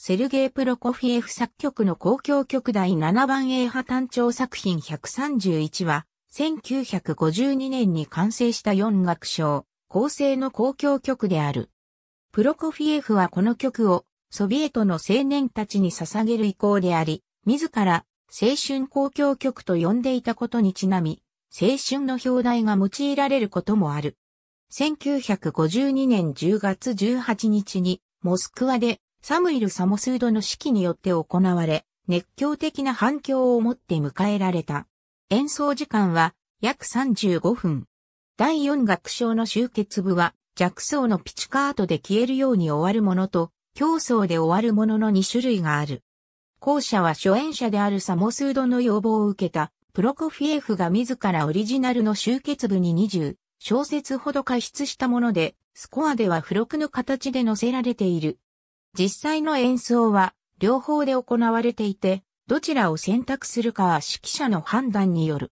セルゲイ・プロコフィエフ作曲の交響曲第7番 A 派単調作品131は、1952年に完成した4楽章、構成の交響曲である。プロコフィエフはこの曲を、ソビエトの青年たちに捧げる意向であり、自ら、青春交響曲と呼んでいたことにちなみ、青春の表題が用いられることもある。1952年10月18日に、モスクワでサムイル・サモスードの指揮によって行われ、熱狂的な反響を持って迎えられた。演奏時間は約35分。第4楽章の終結部は、弱層のピチカートで消えるように終わるものと、競争で終わるものの2種類がある。後者は初演者であるサモスードの要望を受けた、プロコフィエフが自らオリジナルの集結部に20小節ほど加筆したもので、スコアでは付録の形で載せられている実際の演奏は両方で行われていて、どちらを選択するかは指揮者の判断による。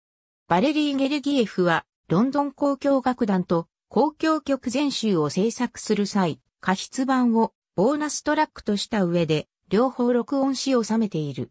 バレリー・ゲルギエフは、ロンドン交響楽団と交響曲全集を制作する際、過筆版をボーナストラックとした上で、両方録音し収めている。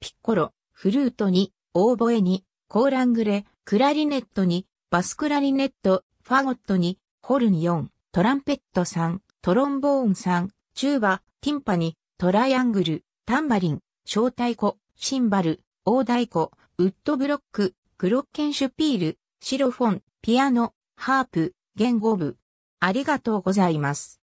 ピッコロ、フルートに、オーボエに、コーラングレ、クラリネットに、バスクラリネット、ファゴットに、ホルン4、トランペット3、トロンボーン3、チューバ、ティンパニ、トライアングル、タンバリン、小太鼓、シンバル、大太鼓、ウッドブロック、クロッケンシュピール、シロフォン、ピアノ、ハープ、言語部。ありがとうございます。